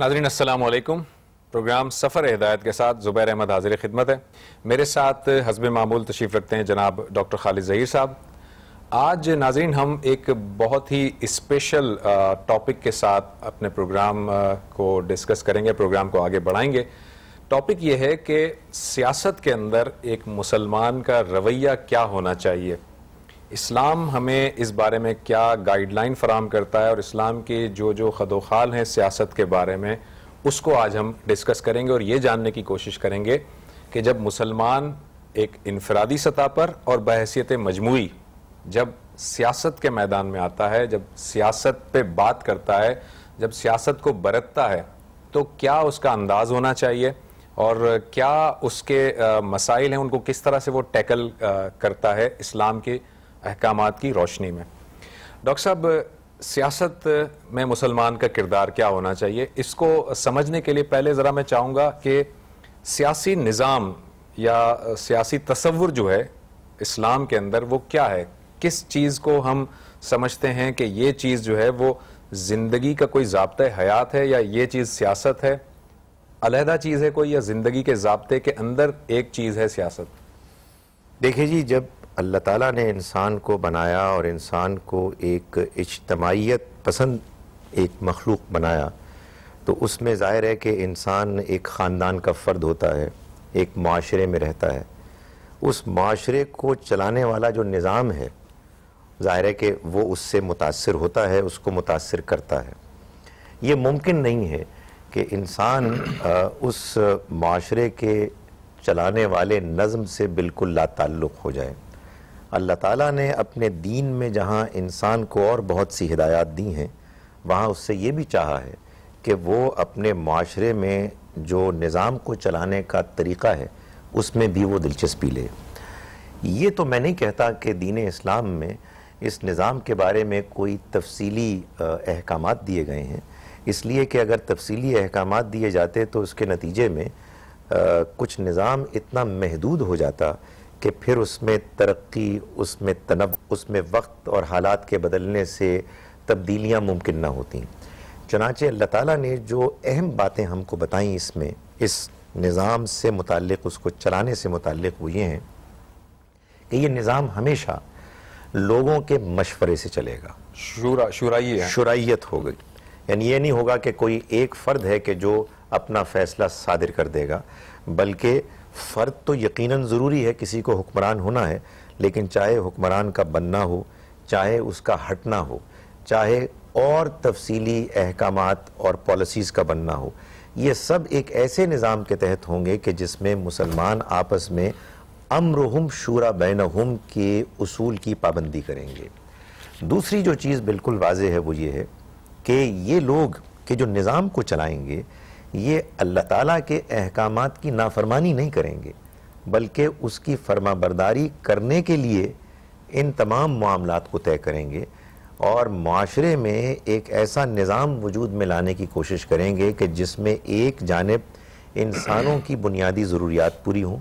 नाजरीन असलकुम प्रोग्राम सफ़र हिदायत के साथ ज़ुबैर अहमद हाजिर खिदमत है मेरे साथ हसब मामूल तशरीफ़ रखते हैं जनाब डॉक्टर खालिद ज़हीर साहब आज नाजरीन हम एक बहुत ही स्पेशल टॉपिक के साथ अपने प्रोग्राम को डिस्कस करेंगे प्रोग्राम को आगे बढ़ाएंगे टॉपिक ये है कि सियासत के अंदर एक मुसलमान का रवैया क्या होना चाहिए इस्लाम हमें इस बारे में क्या गाइडलाइन फराम करता है और इस्लाम के जो जो खदोखाल हैं सियासत के बारे में उसको आज हम डिस्कस करेंगे और ये जानने की कोशिश करेंगे कि जब मुसलमान एक इनफरादी सतह पर और बहसीत मजमू जब सियासत के मैदान में आता है जब सियासत पे बात करता है जब सियासत को बरतता है तो क्या उसका अंदाज होना चाहिए और क्या उसके मसाइल हैं उनको किस तरह से वो टैकल करता है इस्लाम के अहकाम की रोशनी में डॉक्टर साहब सियासत में मुसलमान का किरदार क्या होना चाहिए इसको समझने के लिए पहले ज़रा मैं चाहूँगा कि सियासी निज़ाम या सियासी तस्वुर जो है इस्लाम के अंदर वो क्या है किस चीज़ को हम समझते हैं कि ये चीज़ जो है वो ज़िंदगी का कोई जबता हयात है या ये चीज़ सियासत है अलहदा चीज़ है कोई या ज़िंदगी के जबते के अंदर एक चीज़ है सियासत देखिए जी जब अल्लाह ताला ने इंसान को बनाया और इंसान को एक इज्तमाहीत पसंद एक मखलूक बनाया तो उसमें ज़ाहिर है कि इंसान एक ख़ानदान का फ़र्द होता है एक माशरे में रहता है उस माशरे को चलाने वाला जो निज़ाम है ज़ाहिर है कि वो उससे मुतासर होता है उसको मुतासर करता है ये मुमकिन नहीं है कि इंसान उस माशरे के चलाने वाले नज़म से बिल्कुल लाताल्लुक़ हो जाए अल्लाह ताला ने अपने दीन में जहाँ इंसान को और बहुत सी हिदायत दी हैं वहाँ उससे ये भी चाहा है कि वो अपने माशरे में जो निज़ाम को चलाने का तरीक़ा है उसमें भी वो दिलचस्पी ले ये तो मैं नहीं कहता कि दीन इस्लाम में इस निज़ाम के बारे में कोई तफसीली अहकाम दिए गए हैं इसलिए कि अगर तफसीली अहकाम दिए जाते तो उसके नतीजे में कुछ निज़ाम इतना महदूद हो जाता कि फिर उसमें तरक्की उसमें तनव उसमें वक्त और हालात के बदलने से तब्दीलियाँ मुमकिन ना होती चनाच अल्लाह ताला ने जो अहम बातें हमको बताई इसमें इस निज़ाम से मुतक उसको चलाने से मुतक वो ये हैं कि ये निज़ाम हमेशा लोगों के मशवरे से चलेगा शुरा शुराइयत हो गई यानी ये नहीं होगा कि कोई एक फ़र्द है कि जो अपना फैसला सादिर कर देगा बल्कि फ़र्द तो यकीनन ज़रूरी है किसी को हुक्मरान होना है लेकिन चाहे हुक्मरान का बनना हो चाहे उसका हटना हो चाहे और तफसीली अहकाम और पॉलिसीज़ का बनना हो ये सब एक ऐसे निज़ाम के तहत होंगे कि जिसमें मुसलमान आपस में अमरहम शूरा हम के असूल की पाबंदी करेंगे दूसरी जो चीज़ बिल्कुल वाज है वो ये है कि ये लोग के जो निज़ाम को चलाएंगे ये अल्लाह ताला के अहकाम की नाफरमानी नहीं करेंगे बल्कि उसकी फर्मा बरदारी करने के लिए इन तमाम मामला को तय करेंगे और माशरे में एक ऐसा निज़ाम वजूद में लाने की कोशिश करेंगे कि जिसमें एक जानब इंसानों की बुनियादी ज़रूरियात पूरी हों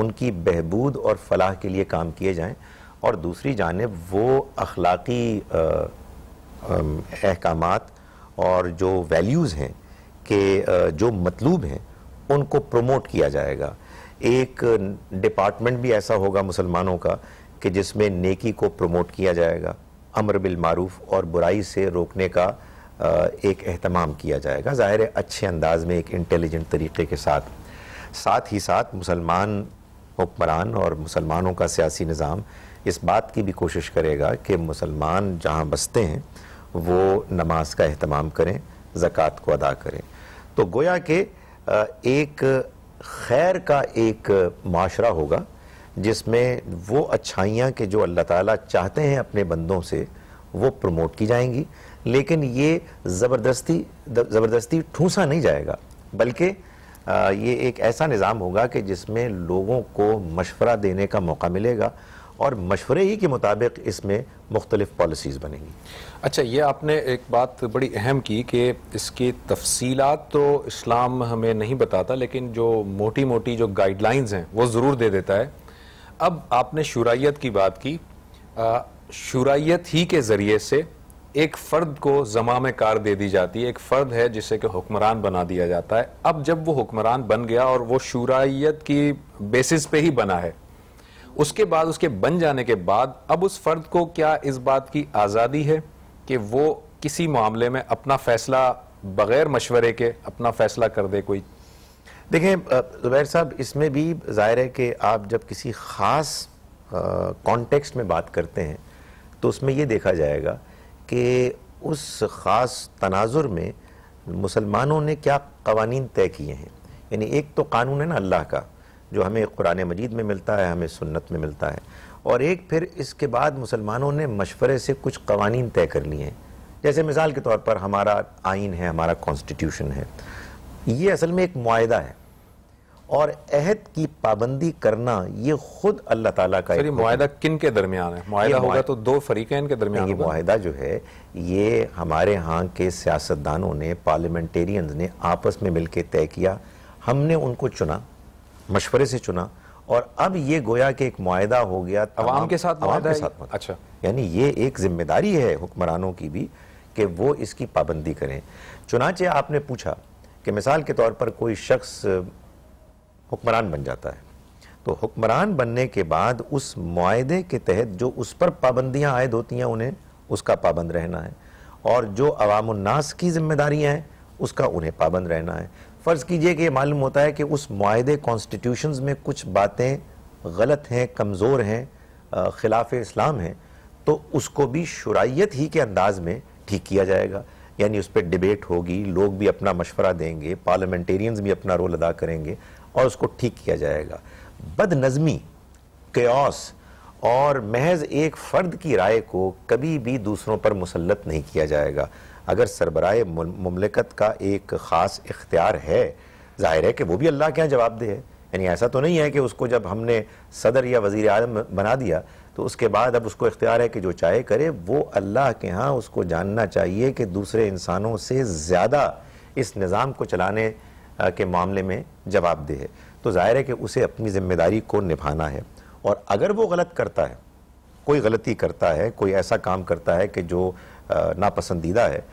उनकी बहबूद और फलाह के लिए काम किए जाएँ और दूसरी जानब वो अखलाकी अहकाम और जो वैल्यूज़ हैं कि जो मतलूब हैं उनको प्रमोट किया जाएगा एक डिपार्टमेंट भी ऐसा होगा मुसलमानों का कि जिसमें नेकी को प्रमोट किया जाएगा अमर बिलमारूफ और बुराई से रोकने का एक अहतमाम किया जाएगा ज़ाहिर है अच्छे अंदाज में एक इंटेलिजेंट तरीके के साथ साथ ही साथ मुसलमान हुक्मरान और मुसलमानों का सियासी निज़ाम इस बात की भी कोशिश करेगा कि मुसलमान जहाँ बसते हैं वो नमाज का अहतमाम करें ज़क़़त को अदा करें तो گویا કે એક ખેર કા એક માશરા હોગા જિસમે વો અછાયા કે જો અલ્લાહ તઆલા ચાહતે હે અપને બંદો સે વો પ્રમોટ કી જાયેંગી લેકિન યે જબરદસ્તી જબરદસ્તી ઠૂસા નહી જાયેગા બલકે યે એક એસા निजाम હોગા કે જિસમે લોગો કો મશવરા દેને કા મોકા મિલેગા और मशवरे ही के मुताबिक इसमें मुख्तलिफ पॉलिसीज़ बनेंगी अच्छा ये आपने एक बात बड़ी अहम की कि इसकी तफसीलात तो इस्लाम हमें नहीं बताता लेकिन जो मोटी मोटी जो गाइडलाइंस हैं वो ज़रूर दे देता है अब आपने शुराइत की बात की शुराइत ही के ज़रिए से एक फ़र्द को जमा में कार दे दी जाती है एक फ़र्द है जिसे कि हुक्मरान बना दिया जाता है अब जब वो हुक्मरान बन गया और वो शुराइत की बेसिस पे ही बना है उसके बाद उसके बन जाने के बाद अब उस फर्द को क्या इस बात की आज़ादी है कि वो किसी मामले में अपना फैसला बगैर मशवरे के अपना फैसला कर दे कोई देखें जुबैर साहब इसमें भी जाहिर है कि आप जब किसी ख़ास कॉन्टेक्स्ट में बात करते हैं तो उसमें ये देखा जाएगा कि उस ख़ास तनाजुर में मुसलमानों ने क्या कवानीन तय किए हैं यानी एक तो कानून है ना अल्लाह का जो हमें कुरान मजीद में मिलता है हमें सुन्नत में मिलता है और एक फिर इसके बाद मुसलमानों ने मशवरे से कुछ कवानी तय कर लिए हैं जैसे मिसाल के तौर पर हमारा आइन है हमारा कॉन्स्टिट्यूशन है ये असल में एक माहा है और अहद की पाबंदी करना ये खुद अल्लाह ताला का सर माहा किन के दरमियान है माहा होगा तो दो फरीकैन के दरमियान ये माहा जो है ये हमारे यहाँ के सियासतदानों ने पार्लियामेंटेरियंस ने आपस में मिलकर तय किया हमने उनको चुना मशवरे से चुना और अब ये गोया कि एक मुआदा हो गया अवाम के साथ अवाम के साथ अच्छा यानी ये एक जिम्मेदारी है हुक्मरानों की भी कि वो इसकी पाबंदी करें चुनाचे आपने पूछा कि मिसाल के तौर पर कोई शख्स हुक्मरान बन जाता है तो हुक्मरान बनने के बाद उस माहे के तहत जो उस पर पाबंदियाँ आयद होती हैं उन्हें उसका पाबंद रहना है और जो अवामनास की जिम्मेदारियाँ हैं उसका उन्हें पाबंद रहना है फ़र्ज़ कीजिए कि ये मालूम होता है कि उस माहे कॉन्स्टिट्यूशन में कुछ बातें गलत हैं कमज़ोर हैं ख़िलाफ़ इस्लाम हैं तो उसको भी शुराइत ही के अंदाज में ठीक किया जाएगा यानी उस पर डिबेट होगी लोग भी अपना मशवरा देंगे पार्लियामेंटेरियंस भी अपना रोल अदा करेंगे और उसको ठीक किया जाएगा बदनज़मी क्यास और महज एक फ़र्द की राय को कभी भी दूसरों पर मुसलत नहीं किया जाएगा अगर सरबराह ममलिकत का एक ख़ास इख्तियार है ज़ाहिर है कि वो भी अल्लाह के यहाँ जवाबदेह है यानी ऐसा तो नहीं है कि उसको जब हमने सदर या वज़ी अजम बना दिया तो उसके बाद अब उसको इख्तियार है कि जो चाहे करे वो अल्लाह के यहाँ उसको जानना चाहिए कि दूसरे इंसानों से ज़्यादा इस निज़ाम को चलाने के मामले में जवाबदेह है तो ज़ाहिर है कि उसे अपनी ज़िम्मेदारी को निभाना है और अगर वो गलत करता है कोई गलती करता है कोई ऐसा काम करता है कि जो नापसंदीदा है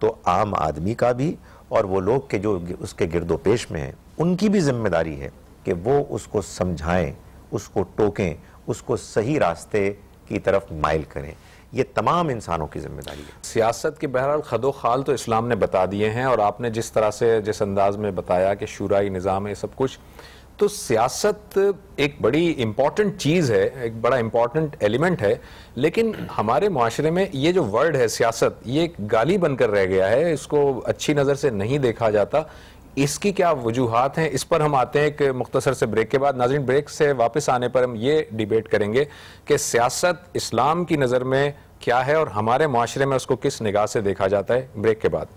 तो आम आदमी का भी और वो लोग के जो उसके गिरदोपेश में हैं उनकी भी जिम्मेदारी है कि वो उसको समझाएं उसको टोकें उसको सही रास्ते की तरफ माइल करें ये तमाम इंसानों की जिम्मेदारी है सियासत के बहरहाल खदो खाल तो इस्लाम ने बता दिए हैं और आपने जिस तरह से जिस अंदाज में बताया कि शुराई निज़ाम है सब कुछ तो सियासत एक बड़ी इम्पॉर्टेंट चीज़ है एक बड़ा इम्पॉर्टेंट एलिमेंट है लेकिन हमारे माशरे में ये जो वर्ड है सियासत ये एक गाली बनकर रह गया है इसको अच्छी नज़र से नहीं देखा जाता इसकी क्या वजूहत हैं इस पर हम आते हैं एक मुख्तसर से ब्रेक के बाद नाजिन ब्रेक से वापस आने पर हम ये डिबेट करेंगे कि सियासत इस्लाम की नज़र में क्या है और हमारे माशरे में उसको किस निगाह से देखा जाता है ब्रेक के बाद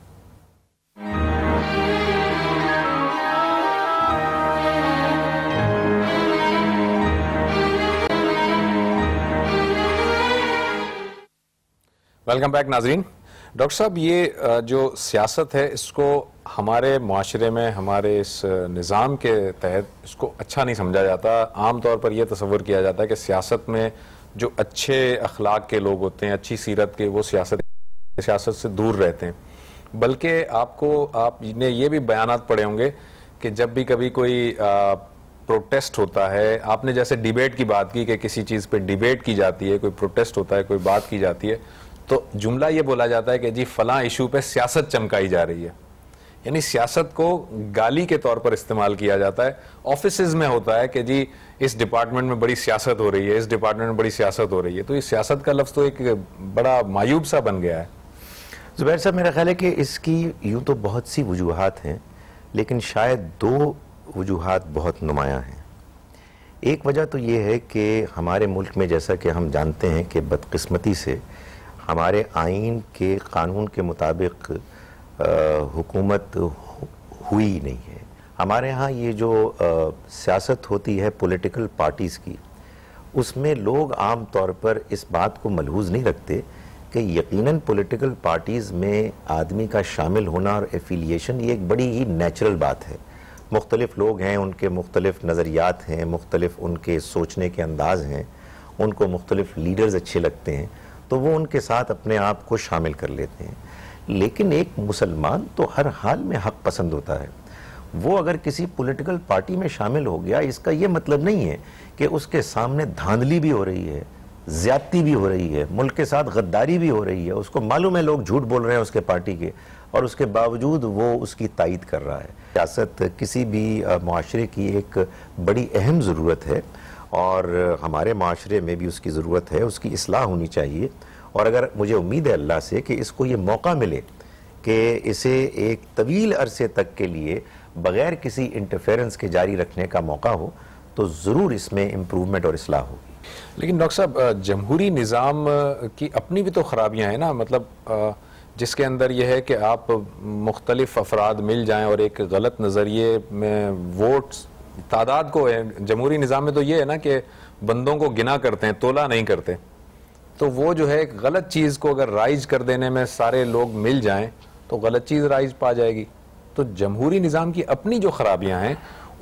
वेलकम बैक नाजरीन डॉक्टर साहब ये जो सियासत है इसको हमारे माशरे में हमारे इस निज़ाम के तहत इसको अच्छा नहीं समझा जाता आम तौर पर यह तस्वर किया जाता है कि सियासत में जो अच्छे अखलाक के लोग होते हैं अच्छी सीरत के वो सियासत सियासत से दूर रहते हैं बल्कि आपको आपने ये भी बयान पड़े होंगे कि जब भी कभी कोई आ, प्रोटेस्ट होता है आपने जैसे डिबेट की बात की कि किसी चीज़ पे डिबेट की जाती है कोई प्रोटेस्ट होता है कोई बात की जाती है तो जुमला ये बोला जाता है कि जी फला इशू पे सियासत चमकाई जा रही है यानी सियासत को गाली के तौर पर इस्तेमाल किया जाता है ऑफिस में होता है कि जी इस डिपार्टमेंट में बड़ी सियासत हो रही है इस डिपार्टमेंट में बड़ी सियासत हो रही है तो ये सियासत का लफ्ज़ तो एक बड़ा मायूब सा बन गया है ज़ुबैर साहब मेरा ख्याल है कि इसकी यूँ तो बहुत सी वजूहत हैं लेकिन शायद दो वजूहत बहुत नुमायाँ हैं एक वजह तो ये है कि हमारे मुल्क में जैसा कि हम जानते हैं कि बदकस्मती से हमारे आइन के कानून के मुताबिक हुकूमत हुई नहीं है हमारे यहाँ ये जो सियासत होती है पॉलिटिकल पार्टीज़ की उसमें लोग आम तौर पर इस बात को मलहूज नहीं रखते कि यकीनन पॉलिटिकल पार्टीज़ में आदमी का शामिल होना और एफिलिएशन ये एक बड़ी ही नेचुरल बात है मुख्तलिफ लोग हैं उनके मुख्तलिफ नज़रियात हैं मुख्तलिफ उनके सोचने के अंदाज हैं उनको मुख्तलिफ लीडर्स अच्छे लगते हैं तो वो उनके साथ अपने आप को शामिल कर लेते हैं लेकिन एक मुसलमान तो हर हाल में हक पसंद होता है वो अगर किसी पॉलिटिकल पार्टी में शामिल हो गया इसका ये मतलब नहीं है कि उसके सामने धांधली भी हो रही है ज्यादती भी हो रही है मुल्क के साथ गद्दारी भी हो रही है उसको मालूम है लोग झूठ बोल रहे हैं उसके पार्टी के और उसके बावजूद वो उसकी तायद कर रहा है सियासत किसी भी माशरे की एक बड़ी अहम ज़रूरत है और हमारे माशरे में भी उसकी ज़रूरत है उसकी असलाह होनी चाहिए और अगर मुझे उम्मीद है अल्लाह से कि इसको ये मौका मिले कि इसे एक तवील अरसे तक के लिए बग़ैर किसी इंटरफेरेंस के जारी रखने का मौका हो तो ज़रूर इसमें इम्प्रूवमेंट और असलाह होगी लेकिन डॉक्टर साहब जमहूरी निज़ाम की अपनी भी तो ख़राबियाँ हैं ना मतलब जिसके अंदर यह है कि आप मुख्तलिफ अफराद मिल जाएँ और एक गलत नज़रिए में वोट्स तादाद को है जमहूरी निज़ाम में तो ये है ना कि बंदों को गिना करते हैं तोला नहीं करते तो वो जो है गलत चीज़ को अगर राइज कर देने में सारे लोग मिल जाएं तो गलत चीज़ राइज पा जाएगी तो जमहूरी निज़ाम की अपनी जो खराबियाँ हैं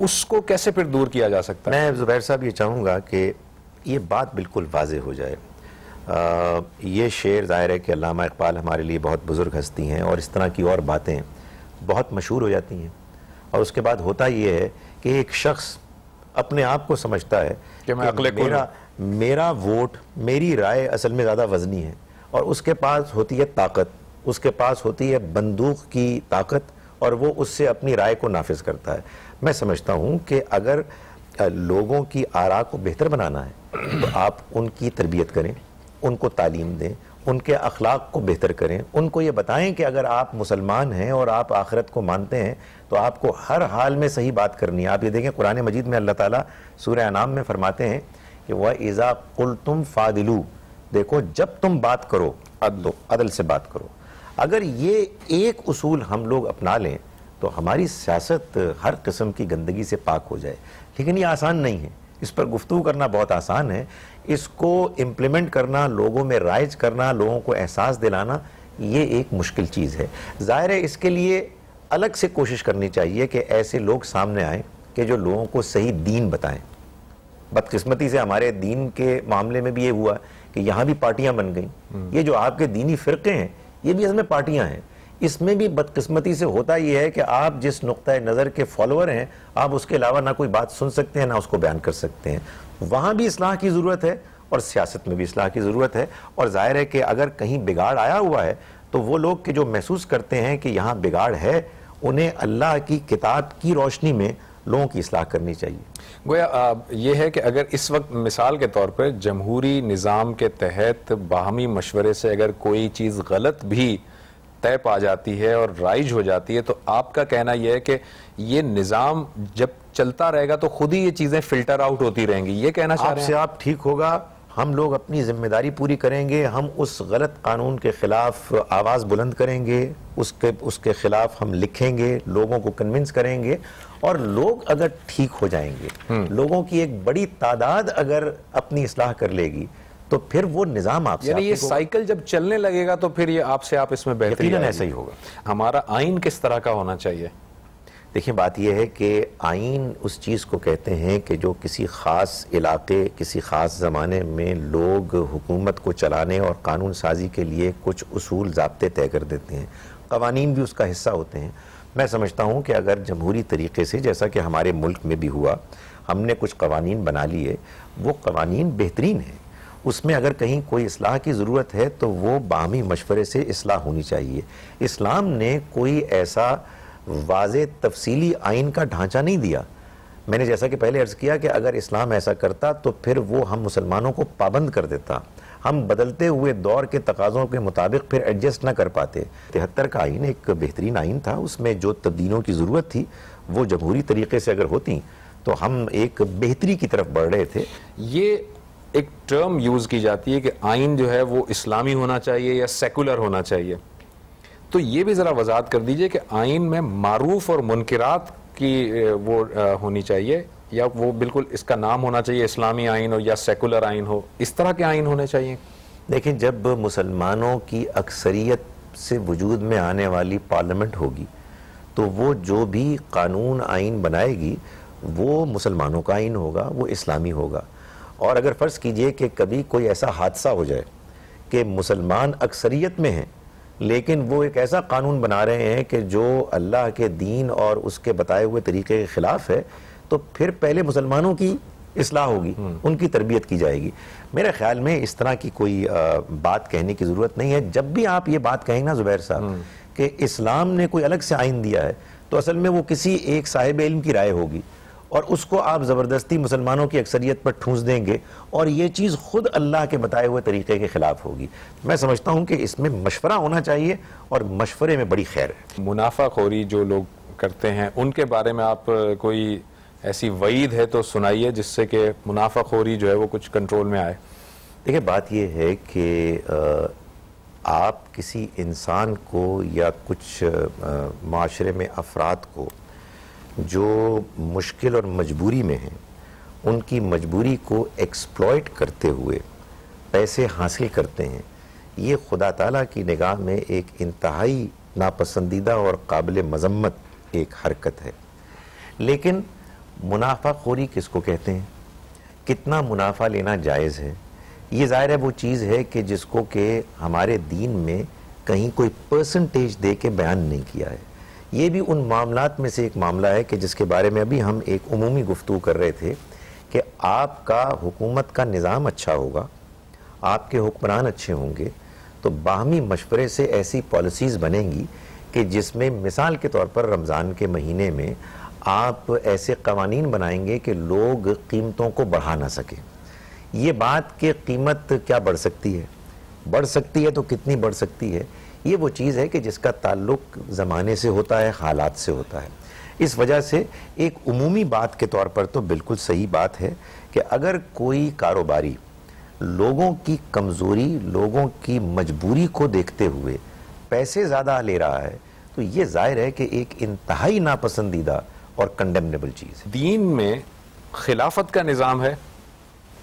उसको कैसे फिर दूर किया जा सकता है मैं ज़ुबैर साहब ये चाहूँगा कि ये बात बिल्कुल वाज हो जाए आ, ये शेर ज़ाहिर है कि अलामा इकबाल हमारे लिए बहुत बुज़ुर्ग हस्ती हैं और इस तरह की और बातें बहुत मशहूर हो जाती हैं और उसके बाद होता ये है कि एक शख्स अपने आप को समझता है कि मैं अगले मेरा मेरा वोट मेरी राय असल में ज़्यादा वजनी है और उसके पास होती है ताकत उसके पास होती है बंदूक की ताकत और वो उससे अपनी राय को नाफिज करता है मैं समझता हूँ कि अगर लोगों की आरा को बेहतर बनाना है तो आप उनकी तरबियत करें उनको तालीम दें उनके अखलाक को बेहतर करें उनको ये बताएं कि अगर आप मुसलमान हैं और आप आखरत को मानते हैं तो आपको हर हाल में सही बात करनी है आप ये देखें कुरान मजीद में अल्लाह ताला सूर्य अनाम में फरमाते हैं कि वह इज़ा कुल तुम फ़ादिलू देखो जब तुम बात करो अदलो तो अदल से बात करो अगर ये एक उसूल हम लोग अपना लें तो हमारी सियासत हर किस्म की गंदगी से पाक हो जाए लेकिन ये आसान नहीं है इस पर गुफ्तु करना बहुत आसान है इसको इम्प्लीमेंट करना लोगों में राइज करना लोगों को एहसास दिलाना ये एक मुश्किल चीज़ है ज़ाहिर है इसके लिए अलग से कोशिश करनी चाहिए कि ऐसे लोग सामने आएँ कि जो लोगों को सही दीन बताएं बदकिस्मती से हमारे दीन के मामले में भी ये हुआ कि यहाँ भी पार्टियाँ बन गई हम्म। ये जो आपके दीनी फ़िरके हैं ये भी असल में पार्टियाँ हैं इसमें भी बदकिस्मती से होता ही है कि आप जिस नुक़ नज़र के फॉलोअर हैं आप उसके अलावा ना कोई बात सुन सकते हैं ना उसको बयान कर सकते हैं वहाँ भी असलाह की ज़रूरत है और सियासत में भी असलाह की ज़रूरत है और ज़ाहिर है कि अगर कहीं बिगाड़ आया हुआ है तो वो लोग के जो महसूस करते हैं कि यहाँ बिगाड़ है उन्हें अल्लाह की किताब की रोशनी में लोगों की असलाह करनी चाहिए गोया ये है कि अगर इस वक्त मिसाल के तौर पर जमहूरी निज़ाम के तहत बाहमी मशवरे से अगर कोई चीज़ गलत भी तय पा जाती है और राइज हो जाती है तो आपका कहना यह है कि ये निज़ाम जब चलता रहेगा तो खुद ही ये चीज़ें फिल्टर आउट होती रहेंगी ये कहना चाह रहे हैं आप ठीक होगा हम लोग अपनी जिम्मेदारी पूरी करेंगे हम उस गलत कानून के ख़िलाफ़ आवाज़ बुलंद करेंगे उसके उसके ख़िलाफ़ हम लिखेंगे लोगों को कन्विंस करेंगे और लोग अगर ठीक हो जाएंगे हम्म। लोगों की एक बड़ी तादाद अगर अपनी इसलाह कर लेगी तो फिर वो निज़ाम आपसे यानी ये साइकिल जब चलने लगेगा तो फिर ये आपसे आप इसमें बेहतरीन ऐसा ही होगा हमारा आइन किस तरह का होना चाहिए देखिए बात यह है कि आइन उस चीज़ को कहते हैं कि जो किसी ख़ास इलाके किसी ख़ास ज़माने में लोग हुकूमत को चलाने और कानून साजी के लिए कुछ असूल जबते तय कर देते हैं कवानीन भी उसका हिस्सा होते हैं मैं समझता हूँ कि अगर जमहूरी तरीके से जैसा कि हमारे मुल्क में भी हुआ हमने कुछ कवानीन बना लिए वो कवानीन बेहतरीन हैं उसमें अगर कहीं कोई असलाह की ज़रूरत है तो वो बाहमी मशवरे से असलाह होनी चाहिए इस्लाम ने कोई ऐसा वाज तफसीली आइन का ढांचा नहीं दिया मैंने जैसा कि पहले अर्ज़ किया कि अगर इस्लाम ऐसा करता तो फिर वो हम मुसलमानों को पाबंद कर देता हम बदलते हुए दौर के तकाज़ों के मुताबिक फिर एडजस्ट ना कर पाते तिहत्तर का आइन एक बेहतरीन आइन था उसमें जो तब्दीलों की ज़रूरत थी वो जमहूरी तरीके से अगर होती तो हम एक बेहतरी की तरफ बढ़ रहे थे ये एक टर्म यूज़ की जाती है कि आइन जो है वो इस्लामी होना चाहिए या सेकुलर होना चाहिए तो ये भी ज़रा वजात कर दीजिए कि आइन में मारूफ और मुनकरात की वो होनी चाहिए या वो बिल्कुल इसका नाम होना चाहिए इस्लामी आइन हो या सेकुलर आइन हो इस तरह के आइन होने चाहिए देखिए जब मुसलमानों की अक्सरियत से वजूद में आने वाली पार्लियामेंट होगी तो वो जो भी कानून आइन बनाएगी वो मुसलमानों का आइन होगा वो इस्लामी होगा और अगर फ़र्ज़ कीजिए कि कभी कोई ऐसा हादसा हो जाए कि मुसलमान अक्सरियत में हैं लेकिन वो एक ऐसा कानून बना रहे हैं कि जो अल्लाह के दीन और उसके बताए हुए तरीके के ख़िलाफ़ है तो फिर पहले मुसलमानों की असलाह होगी हम्म। उनकी तरबियत की जाएगी मेरे ख्याल में इस तरह की कोई बात कहने की ज़रूरत नहीं है जब भी आप ये बात कहेंगे ना ज़ुबैर साहब हम्म। कि इस्लाम ने कोई अलग से आइन दिया है तो असल में वो किसी एक साहिब इल्म की राय होगी और उसको आप ज़बरदस्ती मुसलमानों की अक्सरियत पर ठूंस देंगे और ये चीज़ ख़ुद अल्लाह के बताए हुए तरीके के ख़िलाफ़ होगी मैं समझता हूँ कि इसमें मशवरा होना चाहिए और मशवरे में बड़ी खैर है मुनाफा खोरी जो लोग करते हैं उनके बारे में आप कोई ऐसी वईद है तो सुनाइए जिससे कि मुनाफा खोरी जो है वो कुछ कंट्रोल में आए देखिए बात यह है कि आप किसी इंसान को या कुछ माशरे में अफराद को जो मुश्किल और मजबूरी में हैं उनकी मजबूरी को एक्सप्लॉयट करते हुए पैसे हासिल करते हैं ये खुदा ताला की निगाह में एक इंतहाई नापसंदीदा और काबिल मजम्मत एक हरकत है लेकिन मुनाफा खोरी किसको कहते हैं कितना मुनाफा लेना जायज़ है ये ज़ाहिर है वो चीज़ है कि जिसको के हमारे दीन में कहीं कोई परसेंटेज दे के बयान नहीं किया है ये भी उन मामला में से एक मामला है कि जिसके बारे में अभी हम एक अमूमी गुफ्तु कर रहे थे कि आपका हुकूमत का निज़ाम अच्छा होगा आपके हुक्मरान अच्छे होंगे तो बाहमी मशवरे से ऐसी पॉलिसीज़ बनेंगी कि जिसमें मिसाल के तौर पर रमज़ान के महीने में आप ऐसे कवानीन बनाएंगे कि लोग कीमतों को बढ़ा ना सकें ये बात कि कीमत क्या बढ़ सकती है बढ़ सकती है तो कितनी बढ़ सकती है ये वो चीज़ है कि जिसका ताल्लुक ज़माने से होता है हालात से होता है इस वजह से एक अमूमी बात के तौर पर तो बिल्कुल सही बात है कि अगर कोई कारोबारी लोगों की कमज़ोरी लोगों की मजबूरी को देखते हुए पैसे ज़्यादा ले रहा है तो ये जाहिर है कि एक इंतहाई नापसंदीदा और कंडेमनेबल चीज़ है दीन में खिलाफत का निज़ाम है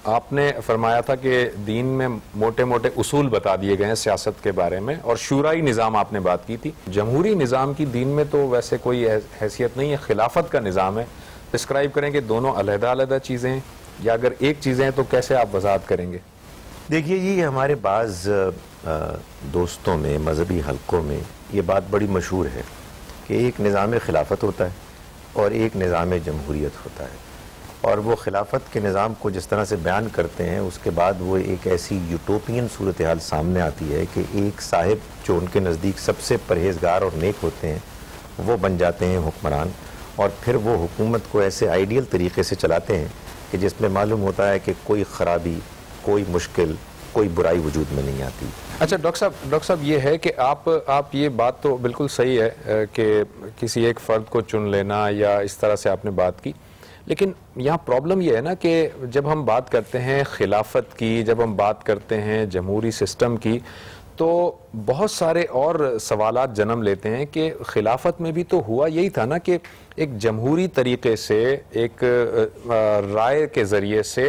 आपने फरमाया था कि दीन में मोटे मोटे उसूल बता दिए गए हैं सियासत के बारे में और शुराई निज़ाम आपने बात की थी जमहूरी निज़ाम की दीन में तो वैसे कोई हैसियत नहीं है खिलाफत का निज़ाम है डिस्क्राइब करें कि दोनों अलहदा चीज़ें या अगर एक चीज़ें हैं तो कैसे आप वजात करेंगे देखिए ये हमारे बाज़ दोस्तों में मजहबी हलकों में ये बात बड़ी मशहूर है कि एक निज़ाम खिलाफत होता है और एक निज़ाम जमहूरीत होता है और वो खिलाफत के निज़ाम को जिस तरह से बयान करते हैं उसके बाद वो एक ऐसी यूटोपियन सूरत हाल सामने आती है कि एक साहिब जो उनके नज़दीक सबसे परहेजगार और नेक होते हैं वो बन जाते हैं हुक्मरान और फिर वो हुकूमत को ऐसे आइडियल तरीके से चलाते हैं कि जिसमें मालूम होता है कि कोई ख़राबी कोई मुश्किल कोई बुराई वजूद में नहीं आती अच्छा डॉक्टर साहब डॉक्टर साहब ये है कि आप आप ये बात तो बिल्कुल सही है कि किसी एक फ़र्द को चुन लेना या इस तरह से आपने बात की लेकिन यहाँ प्रॉब्लम यह है ना कि जब हम बात करते हैं खिलाफत की जब हम बात करते हैं जमहूरी सिस्टम की तो बहुत सारे और सवाल जन्म लेते हैं कि खिलाफत में भी तो हुआ यही था ना कि एक जमहूरी तरीके से एक राय के ज़रिए से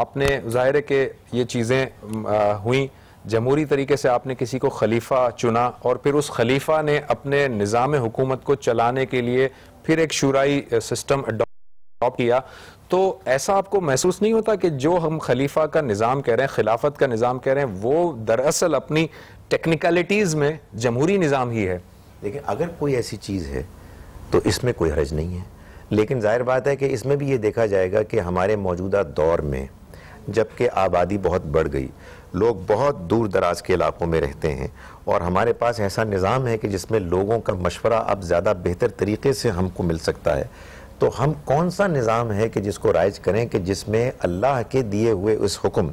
आपने ज़ाहिर है कि ये चीज़ें हुई जमहूरी तरीके से आपने किसी को खलीफा चुना और फिर उस खलीफा ने अपने निज़ाम हुकूमत को चलाने के लिए फिर एक शुराई सिस्टम स्टॉप किया तो ऐसा आपको महसूस नहीं होता कि जो हम खलीफा का निज़ाम कह रहे हैं खिलाफत का निज़ाम कह रहे हैं वो दरअसल अपनी टेक्निकलिटीज़ में जमहूरी निज़ाम ही है देखिए अगर कोई ऐसी चीज़ है तो इसमें कोई हर्ज नहीं है लेकिन ज़ाहिर बात है कि इसमें भी ये देखा जाएगा कि हमारे मौजूदा दौर में जबकि आबादी बहुत बढ़ गई लोग बहुत दूर दराज के इलाकों में रहते हैं और हमारे पास ऐसा निज़ाम है कि जिसमें लोगों का मशवरा अब ज़्यादा बेहतर तरीके से हमको मिल सकता है तो हम कौन सा निज़ाम है कि जिसको राइज करें कि जिसमें अल्लाह के दिए हुए उस हुक्म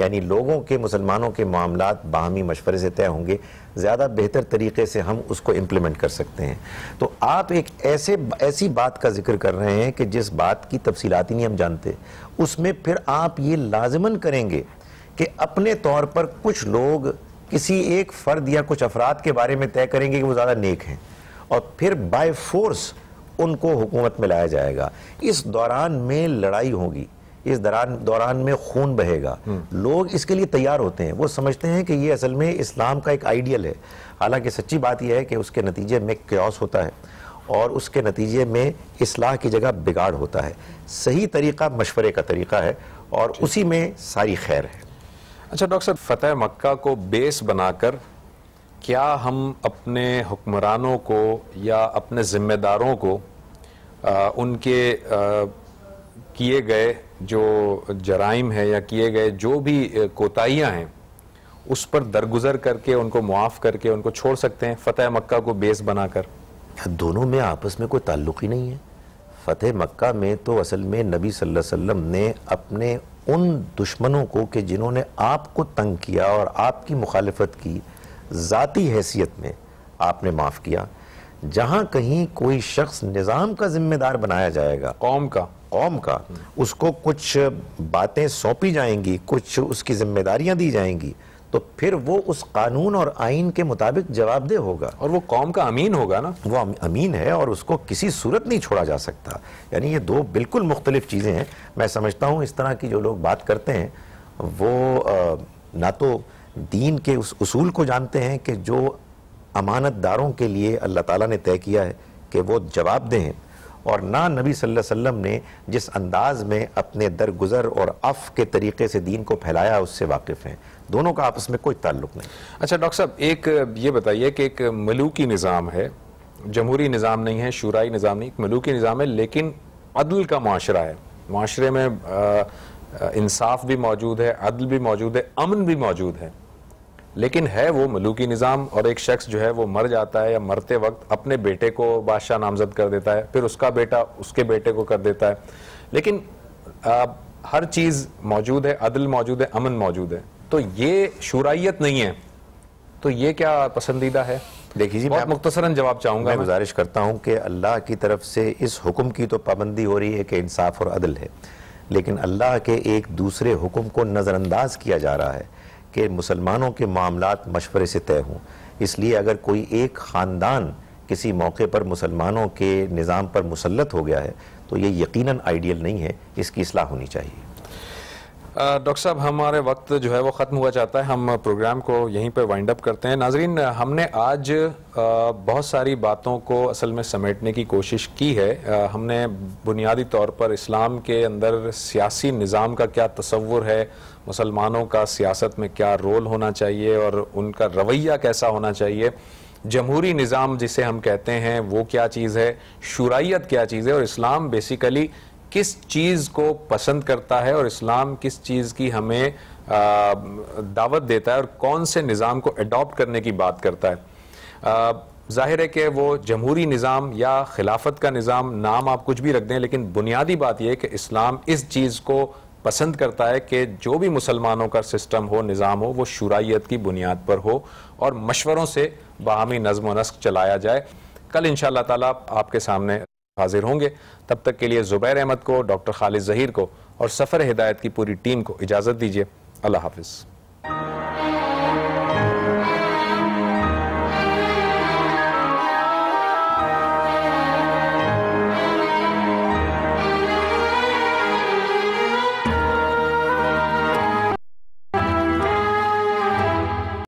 यानी लोगों के मुसलमानों के मामला बाहमी मशवरे से तय होंगे ज़्यादा बेहतर तरीके से हम उसको इम्प्लीमेंट कर सकते हैं तो आप एक ऐसे ऐसी बात का जिक्र कर रहे हैं कि जिस बात की तफसीलात ही नहीं हम जानते उसमें फिर आप ये लाजमन करेंगे कि अपने तौर पर कुछ लोग किसी एक फ़र्द या कुछ अफराद के बारे में तय करेंगे कि वो ज़्यादा नेक हैं और फिर बाई फोर्स उनको हुकूमत में लाया जाएगा इस दौरान में लड़ाई होगी इस दौरान दौरान में खून बहेगा हम्म। लोग इसके लिए तैयार होते हैं वो समझते हैं कि ये असल में इस्लाम का एक आइडियल है हालांकि सच्ची बात यह है कि उसके नतीजे में क्योस होता है और उसके नतीजे में इसलाह की जगह बिगाड़ होता है सही तरीका मशवरे का तरीका है और उसी में सारी खैर है अच्छा डॉक्टर साहब फतेह मक्का को बेस बनाकर क्या हम अपने हुक्मरानों को या अपने ज़िम्मेदारों को आ, उनके किए गए जो जराइम है या किए गए जो भी कोताहियाँ हैं उस पर दरगुजर करके उनको मुआफ़ करके उनको छोड़ सकते हैं फ़तेह मक्का को बेस बनाकर दोनों में आपस में कोई ताल्लुक ही नहीं है फतेह मक्का में तो असल में नबी सल्लल्लाहु अलैहि वसल्लम ने अपने उन दुश्मनों को कि जिन्होंने आपको तंग किया और आपकी मुखालफत की ज़ाती हैसियत में आपने माफ़ किया जहाँ कहीं कोई शख्स निज़ाम का ज़िम्मेदार बनाया जाएगा कौम का कौम का उसको कुछ बातें सौंपी जाएंगी कुछ उसकी ज़िम्मेदारियाँ दी जाएंगी तो फिर वो उस कानून और आइन के मुताबिक जवाबदेह होगा और वो कौम का अमीन होगा ना वो अमीन है और उसको किसी सूरत नहीं छोड़ा जा सकता यानी ये दो बिल्कुल मुख्तलिफ चीज़ें हैं मैं समझता हूँ इस तरह की जो लोग बात करते हैं वो ना तो दीन के उस उसूल को जानते हैं कि जो अमानत दारों के लिए अल्लाह ताला ने तय किया है कि वो जवाब दें और ना नबी सल्लल्लाहु अलैहि वसल्लम ने जिस अंदाज में अपने दरगुजर और अफ़ के तरीके से दीन को फैलाया उससे वाकिफ़ हैं दोनों का आपस में कोई ताल्लुक नहीं अच्छा डॉक्टर साहब एक ये बताइए कि एक मलूकी निज़ाम है जमहूरी निज़ाम नहीं है शुराई निज़ाम नहीं मलूकी निज़ाम है लेकिन अदल का माशरा है माशरे में आ, इंसाफ भी मौजूद है अदल भी मौजूद है अमन भी मौजूद है लेकिन है वो मलूकी निज़ाम और एक शख्स जो है वो मर जाता है या मरते वक्त अपने बेटे को बादशाह नामजद कर देता है फिर उसका बेटा उसके बेटे को कर देता है लेकिन आ, हर चीज़ मौजूद है अदल मौजूद है अमन मौजूद है तो ये शुराइत नहीं है तो ये क्या पसंदीदा है देखिए जी मैं मुख्तसरा जवाब चाहूँगा गुजारिश करता हूँ कि अल्लाह की तरफ से इस हुक्म की तो पाबंदी हो रही है कि इंसाफ और अदल है लेकिन अल्लाह के एक दूसरे हुक्म को नज़रअंदाज किया जा रहा है कि मुसलमानों के मामला मशवरे से तय हों इसलिए अगर कोई एक ख़ानदान किसी मौके पर मुसलमानों के निज़ाम पर मुसलत हो गया है तो ये यकीनन आइडियल नहीं है इसकी असलाह होनी चाहिए डॉक्टर साहब हमारे वक्त जो है वो ख़त्म हुआ जाता है हम प्रोग्राम को यहीं पर वाइंड अप करते हैं नाजरीन हमने आज बहुत सारी बातों को असल में समेटने की कोशिश की है हमने बुनियादी तौर पर इस्लाम के अंदर सियासी निज़ाम का क्या तस्वुर है मुसलमानों का सियासत में क्या रोल होना चाहिए और उनका रवैया कैसा होना चाहिए जमहूरी निज़ाम जिसे हम कहते हैं वो क्या चीज़ है शुराइत क्या चीज़ है और इस्लाम बेसिकली किस चीज़ को पसंद करता है और इस्लाम किस चीज़ की हमें दावत देता है और कौन से निज़ाम को अडॉप्ट करने की बात करता है ज़ाहिर है कि वो जमहूरी निज़ाम या खिलाफत का निज़ाम नाम आप कुछ भी रख दें लेकिन बुनियादी बात यह कि इस्लाम इस चीज़ को पसंद करता है कि जो भी मुसलमानों का सिस्टम हो निज़ाम हो वो शुराइत की बुनियाद पर हो और मशवरों से बाहमी नज़म व नस्क चलाया जाए कल इन ताला आपके सामने हाजिर होंगे तब तक के लिए ज़ुबैर अहमद को डॉक्टर खालिद जहीर को और सफ़र हिदायत की पूरी टीम को इजाज़त दीजिए अल्लाह हाफिज़